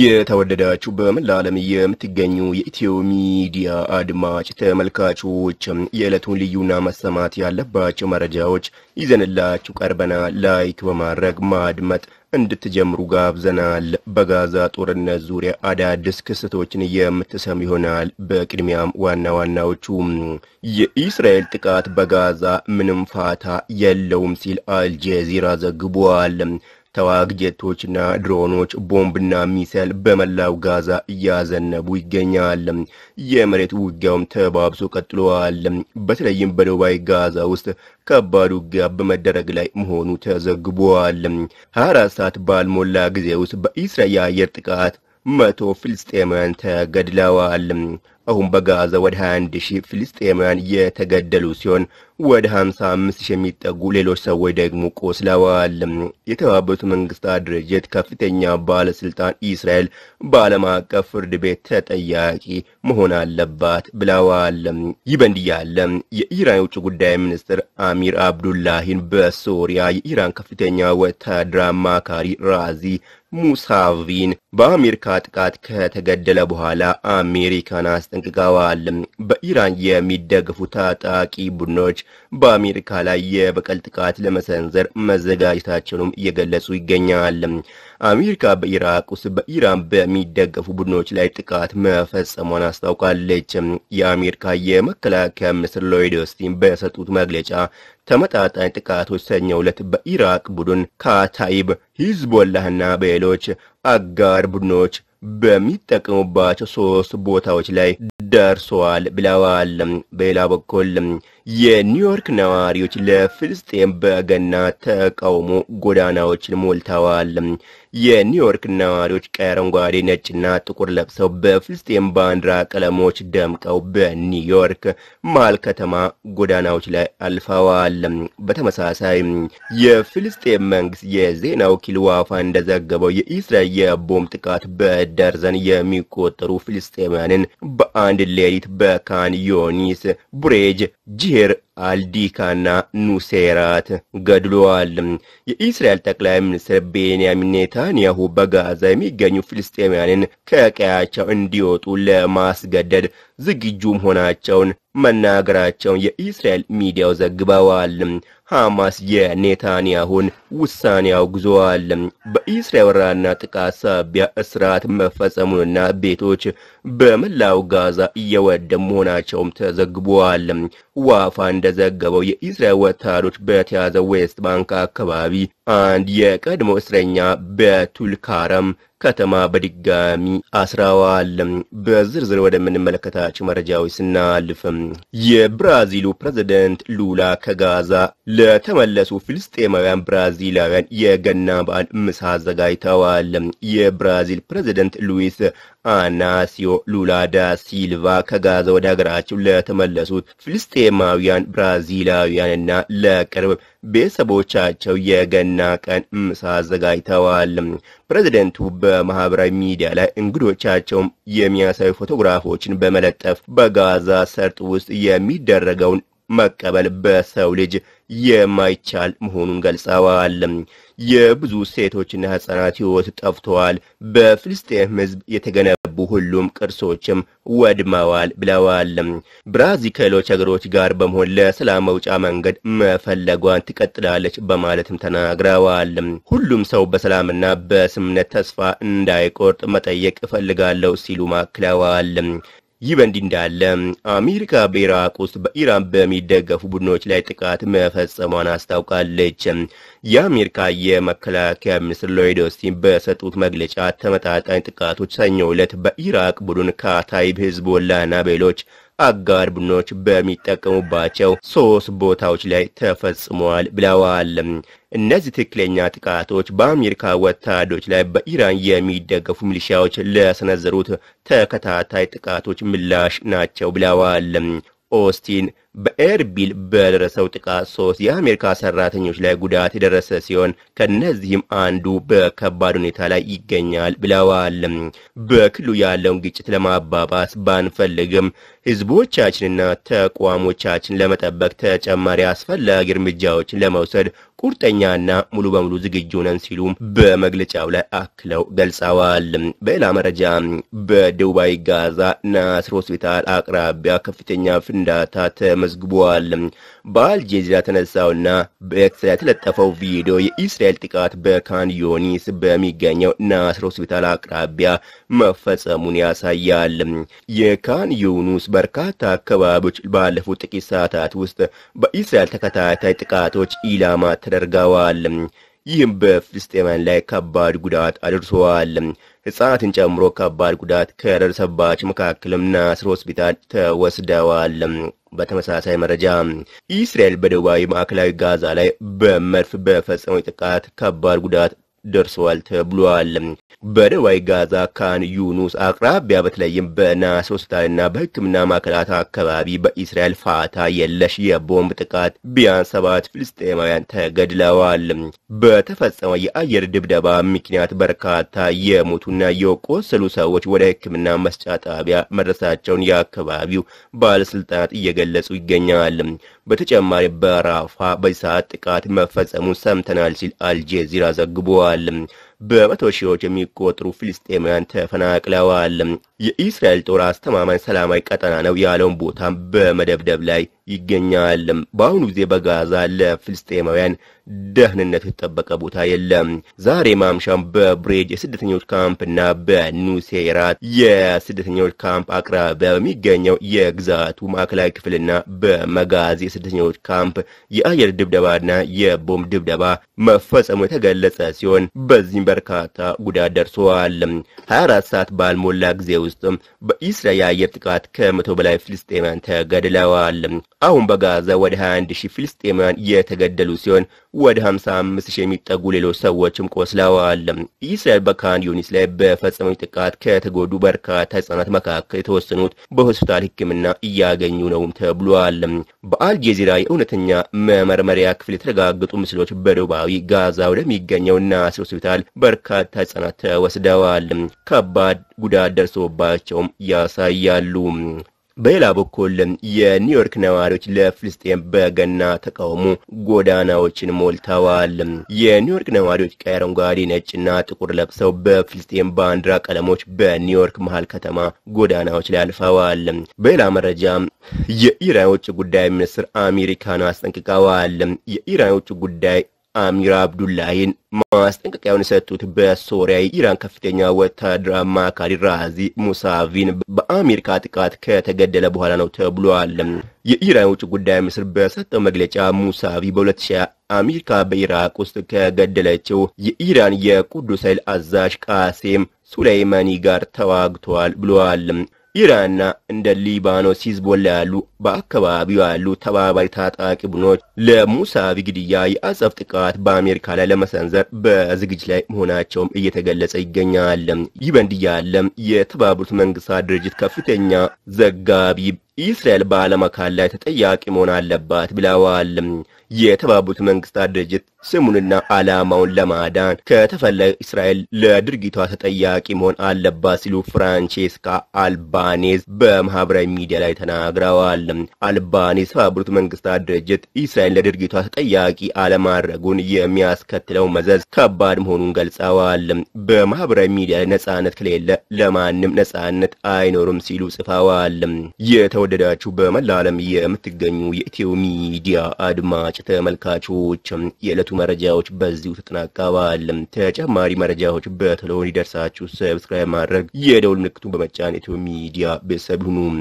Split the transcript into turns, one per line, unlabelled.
የተወደዳችሁ በመላ ዓለም የምትገኙ የኢትዮ ሚዲያ አድማጭ ተመልካቾች የዕለቱን ልዩና መሰማት ያለባቸው መረጃዎች ይዘንላችሁ ቀርበና ላይክ በማድረግ ማድመጥ እንድትጀምሩ ጋብዘናል። በጋዛ ጦርነት ዙሪያ አዳዲስ ክስተቶችን የምትሰሙ ይሆናል። በቅድሚያም ዋና ዋናዎቹ የኢስራኤል ጥቃት በጋዛ ምንም ፋታ የለውም ሲል አልጀዚራ ዘግቧል። ተዋጊ ጀቶችና ድሮኖች፣ ቦምብና ሚሳይል በመላው ጋዛ እያዘነቡ ይገኛል። የመሬት ውጊያውም ተባብሶ ቀጥሏል። በተለይም በደቡባዊ ጋዛ ውስጥ ከባድ ውጊያ በመደረግ ላይ መሆኑ ተዘግቧል። ሀያ አራት ሰዓት ባልሞላ ጊዜ ውስጥ በእስራኤል የአየር ጥቃት መቶ ፍልስጤማውያን ተገድለዋል። አሁን በጋዛ ወደ 21 ሺህ ፍልስጤማውያን የተገደሉ ሲሆን ወደ 55 ሺህ የሚጠጉ ሌሎች ሰዎች ደግሞ ቆስለዋል። የተባበሩት መንግስታት ድርጅት ከፍተኛ ባለስልጣን እስራኤል በዓለም አቀፍ ፍርድ ቤት ተጠያቂ መሆን አለባት ብለዋል። ይህ በእንዲህ ያለ የኢራን የውጭ ጉዳይ ሚኒስትር አሚር አብዱላሂን በሶሪያ የኢራን ከፍተኛ ወታደራዊ አማካሪ ራዚ ሙሳቪን በአሜሪካ ጥቃት ከተገደለ በኋላ አሜሪካን አስ አስጠንቅቀዋል። በኢራን የሚደገፉ ታጣቂ ቡድኖች በአሜሪካ ላይ የበቀል ጥቃት ለመሰንዘር መዘጋጀታቸውንም እየገለጹ ይገኛል። አሜሪካ በኢራቅ ውስጥ በኢራን በሚደገፉ ቡድኖች ላይ ጥቃት መፈጸሟን አስታውቃለች። የአሜሪካ የመከላከያ ሚኒስትር ሎይድ ኦስቲን በሰጡት መግለጫ ተመጣጣኝ ጥቃቶች ሰኞ ዕለት በኢራቅ ቡድን ካታይብ፣ ሂዝቦላህና በሌሎች አጋር ቡድኖች በሚጠቀሙባቸው ሶስት ቦታዎች ላይ ደርሷል ብለዋል። በሌላ በኩል የኒውዮርክ ነዋሪዎች ለፍልስጤም በገና ተቃውሞ ጎዳናዎችን ሞልተዋል። የኒውዮርክ ነዋሪዎች ቀይ፣ አረንጓዴ፣ ነጭና ጥቁር ለብሰው በፍልስጤም ባንዲራ ቀለሞች ደምቀው በኒውዮርክ መሃል ከተማ ጎዳናዎች ላይ አልፈዋል። በተመሳሳይ የፍልስጤም መንግስት የዜና ወኪል ዋፋ እንደዘገበው የኢስራኤል የቦምብ ጥቃት በደርዘን የሚቆጠሩ ፍልስጤማያንን በአንድ ሌሊት በካንዮኒስ ቡሬጅ፣ ጂሄር አልዲካና ኑሴራት ገድሏል። የኢስራኤል ጠቅላይ ሚኒስትር ቤንያሚን ኔታንያሁ በጋዛ የሚገኙ ፍልስጤማውያንን ከቀያቸው እንዲወጡ ለማስገደድ ዝግጁ መሆናቸውን መናገራቸውን የኢስራኤል ሚዲያው ዘግበዋል። ሐማስ የኔታንያሁን ውሳኔ አውግዘዋል። በኢስራኤል ወረራና ጥቃት ሳቢያ እስራት መፈጸሙንና ቤቶች በመላው ጋዛ እየወደሙ መሆናቸውም ተዘግቧል። ዋፋ እንደዘገበው የኢስራኤል ወታደሮች በተያዘ ዌስት ባንክ አካባቢ አንድ የቀድሞ እስረኛ በቱልካረም ከተማ በድጋሚ አስረዋል። በዝርዝር ወደምንመለከታቸው መረጃዎች ስናልፍ የብራዚሉ ፕሬዝዳንት ሉላ ከጋዛ ለተመለሱ ፍልስጤማውያን ብራዚል ብራዚላውያን የገና በዓል ምሳ አዘጋጅተዋል። የብራዚል ፕሬዚደንት ሉዊስ አናሲዮ ሉላ ዳ ሲልቫ ከጋዛ ወደ ሀገራቸው ለተመለሱት ፍልስጤማውያን ብራዚላውያንና ለቅርብ ቤተሰቦቻቸው የገና ቀን ምሳ አዘጋጅተዋል። ፕሬዚደንቱ በማህበራዊ ሚዲያ ላይ እንግዶቻቸውም የሚያሳዩ ፎቶግራፎችን በመለጠፍ በጋዛ ሰርጥ ውስጥ የሚደረገውን መቀበል በሰው ልጅ የማይቻል መሆኑን ገልጸዋል። የብዙ ሴቶችና ሕፃናት ሕይወት ጠፍተዋል። በፍልስጤም ሕዝብ የተገነቡ ሁሉም ቅርሶችም ወድመዋል ብለዋል። ብራዚል ከሌሎች ሀገሮች ጋር በመሆን ለሰላም መውጫ መንገድ መፈለጓን ትቀጥላለች በማለትም ተናግረዋል። ሁሉም ሰው በሰላምና በስምነት ተስፋ እንዳይቆርጥ መጠየቅ እፈልጋለሁ ሲሉ ማክለዋል። ይህ በእንዲህ እንዳለ አሜሪካ በኢራቅ ውስጥ በኢራን በሚደገፉ ቡድኖች ላይ ጥቃት መፈጸሟን አስታውቃለች። የአሜሪካ የመከላከያ ሚኒስትር ሎይድ ኦስቲን በሰጡት መግለጫ ተመጣጣኝ ጥቃቶች ሰኞ ዕለት በኢራቅ ቡድን ካታይብ፣ ሂዝቦላና በሌሎች አጋር ቡድኖች በሚጠቀሙባቸው ሶስት ቦታዎች ላይ ተፈጽመዋል ብለዋል። እነዚህ ትክክለኛ ጥቃቶች በአሜሪካ ወታደሮች ላይ በኢራን የሚደገፉ ሚሊሻዎች ለሰነዘሩት ተከታታይ ጥቃቶች ምላሽ ናቸው ብለዋል። ኦስቲን በኤርቢል በደረሰው ጥቃት ሶስት የአሜሪካ ሰራተኞች ላይ ጉዳት የደረሰ ሲሆን ከነዚህም አንዱ በከባድ ሁኔታ ላይ ይገኛል ብለዋል። በክልሉ ያለውን ግጭት ለማባባስ ባንፈልግም ህዝቦቻችንና ተቋሞቻችን ለመጠበቅ ተጨማሪ አስፈላጊ እርምጃዎችን ለመውሰድ ቁርጠኛና ሙሉ በሙሉ ዝግጁ ነን ሲሉ በመግለጫው ላይ አክለው ገልጸዋል። በሌላ መረጃ በደቡባዊ ጋዛ ናስር ሆስፒታል አቅራቢያ ከፍተኛ ፍንዳታ ተመዝግቧል። በአልጀዚራ ተነሳውና በኤክስ ላይ የተለጠፈው ቪዲዮ የኢስራኤል ጥቃት በካን ዮኒስ በሚገኘው ናስር ሆስፒታል አቅራቢያ መፈጸሙን ያሳያል። የካን ዩኑስ በርካታ አካባቢዎች ባለፉት ጥቂት ሰዓታት ውስጥ በኢስራኤል ተከታታይ ጥቃቶች ኢላማ ተደርገዋል። ይህም በፍልስጤማውያን ላይ ከባድ ጉዳት አድርሰዋል። ህጻናትን ጨምሮ ከባድ ጉዳት ከደረሰባቸው መካከልም ናስር ሆስፒታል ተወስደዋል። በተመሳሳይ መረጃ እስራኤል በደቡባዊ ማዕከላዊ ጋዛ ላይ በመድፍ በፈጸመው ጥቃት ከባድ ጉዳት ደርሰዋል ተብሏል። በደቡባዊ ጋዛ ካን ዩኑስ አቅራቢያ በተለይም በናስ ሆስፒታልና በሕክምና ማዕከላት አካባቢ በኢስራኤል ፋታ የለሽ የቦምብ ጥቃት ቢያንስ ሰባት ፍልስጤማውያን ተገድለዋል። በተፈጸመው የአየር ድብደባ ምክንያት በርካታ የሞቱና የቆሰሉ ሰዎች ወደ ሕክምና መስጫ ጣቢያ መድረሳቸውን የአካባቢው ባለስልጣናት እየገለጹ ይገኛል። በተጨማሪ በራፋ በዚህ ሰዓት ጥቃት መፈጸሙን ሰምተናል ሲል አልጄዚራ ዘግቧል። ተናግረዋል። በመቶ ሺዎች የሚቆጠሩ ፍልስጤማውያን ተፈናቅለዋል። የእስራኤል ጦር አስተማማኝ ሰላማዊ ቀጠና ነው ያለውን ቦታም በመደብደብ ላይ ይገኛል። በአሁኑ ጊዜ በጋዛ ለፍልስጤማውያን ደህንነት የተጠበቀ ቦታ የለም። ዛሬ ማምሻም በብሬጅ የስደተኞች ካምፕና በኑሴራት የስደተኞች ካምፕ አቅራቢያ በሚገኘው የግዛቱ ማዕከላዊ ክፍልና በመጋዝ የስደተኞች ካምፕ የአየር ድብደባና የቦምብ ድብደባ መፈጸሙ የተገለጸ ሲሆን በዚህም በርካታ ጉዳት ደርሰዋል። 24 ሰዓት ባልሞላ ጊዜ ውስጥ በኢስራኤል የአየር ጥቃት ከመቶ በላይ ፍልስጤማያን ተገድለዋል። አሁን በጋዛ ወደ 21 ሺህ ፍልስጤማያን የተገደሉ ሲሆን ወደ 55 ሺህ የሚጠጉ ሌሎች ሰዎችም ቆስለዋል። ኢስራኤል በካን ዩኒስ ላይ በፈጸመው ጥቃት ከተጎዱ በርካታ ህጻናት መካከል የተወሰኑት በሆስፒታል ሕክምና እያገኙ ነውም ተብሏል። በአልጀዚራ የእውነተኛ መመርመሪያ ክፍል የተረጋገጡ ምስሎች በደቡባዊ ጋዛ ወደሚገኘው ናስር ሆስፒታል በርካታ ህጻናት ተወስደዋል። ከባድ ጉዳት ደርሶባቸውም ያሳያሉ። በሌላ በኩል የኒውዮርክ ነዋሪዎች ለፍልስጤም በገና ተቃውሞ ጎዳናዎችን ሞልተዋል። የኒውዮርክ ነዋሪዎች ቀይ፣ አረንጓዴ፣ ነጭና ጥቁር ለብሰው በፍልስጤም ባንዲራ ቀለሞች በኒውዮርክ መሀል ከተማ ጎዳናዎች ላይ አልፈዋል። በሌላ መረጃ የኢራን ውጭ ጉዳይ ሚኒስትር አሜሪካን አስጠንቅቀዋል። የኢራን ውጭ ጉዳይ አሚር አብዱላሂን ማስጠንቀቂያውን የሰጡት በሶሪያ የኢራን ከፍተኛ ወታደር አማካሪ ራዚ ሙሳቪን በአሜሪካ ጥቃት ከተገደለ በኋላ ነው ተብሏል። የኢራን ውጭ ጉዳይ ሚኒስትር በሰጠው መግለጫ ሙሳቪ በ2020 አሜሪካ በኢራቅ ውስጥ ከገደለችው የኢራን የቁዱስ ኃይል አዛዥ ቃሴም ሱላይማኒ ጋር ተዋግተዋል ብለዋል። ኢራንና እንደ ሊባኖስ ሂዝቦላ ያሉ በአካባቢው ያሉ ተባባሪ ታጣቂ ቡድኖች ለሙሳቪ ግድያ የአጸብ ጥቃት በአሜሪካ ላይ ለመሰንዘር በዝግጅት ላይ መሆናቸውም እየተገለጸ ይገኛል። ይህ በእንዲህ ያለም የተባበሩት መንግስታት ድርጅት ከፍተኛ ዘጋቢ ኢስራኤል በዓለም አካል ላይ ተጠያቂ መሆን አለባት ብለዋል። የተባበሩት መንግስታት ድርጅት ስሙንና ዓላማውን ለማዳን ከተፈለገ እስራኤል ለድርጊቷ ተጠያቂ መሆን አለባት ሲሉ ፍራንቼስካ አልባኔዝ በማህበራዊ ሚዲያ ላይ ተናግረዋል። አልባኔዝ የተባበሩት መንግስታት ድርጅት እስራኤል ለድርጊቷ ተጠያቂ አለማድረጉን የሚያስከትለው መዘዝ ከባድ መሆኑን ገልጸዋል። በማህበራዊ ሚዲያ ላይ ነጻነት ከሌለ ለማንም ነጻነት አይኖርም ሲሉ ጽፈዋል። የተወደዳችሁ በመላ ዓለም የምትገኙ የኢትዮ ሚዲያ አድማጭ ተመልካቾች የዕለቱ መረጃዎች በዚሁ ተጠናቀዋል። ተጨማሪ መረጃዎች በተለሆን ደርሳችሁ ሰብስክራይብ ማድረግ የደውል ምልክቱን በመጫን ኢትዮ ሚዲያ ቤተሰብ ይሁኑ።